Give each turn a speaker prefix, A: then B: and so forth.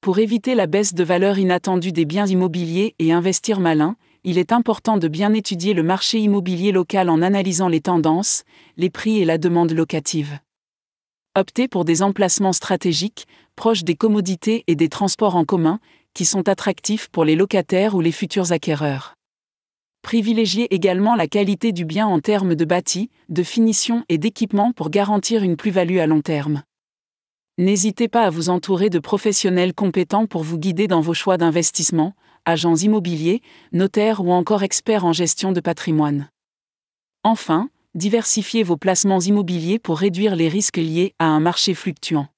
A: Pour éviter la baisse de valeur inattendue des biens immobiliers et investir malin, il est important de bien étudier le marché immobilier local en analysant les tendances, les prix et la demande locative. Optez pour des emplacements stratégiques, proches des commodités et des transports en commun, qui sont attractifs pour les locataires ou les futurs acquéreurs. Privilégiez également la qualité du bien en termes de bâti, de finition et d'équipement pour garantir une plus-value à long terme. N'hésitez pas à vous entourer de professionnels compétents pour vous guider dans vos choix d'investissement, agents immobiliers, notaires ou encore experts en gestion de patrimoine. Enfin, diversifiez vos placements immobiliers pour réduire les risques liés à un marché fluctuant.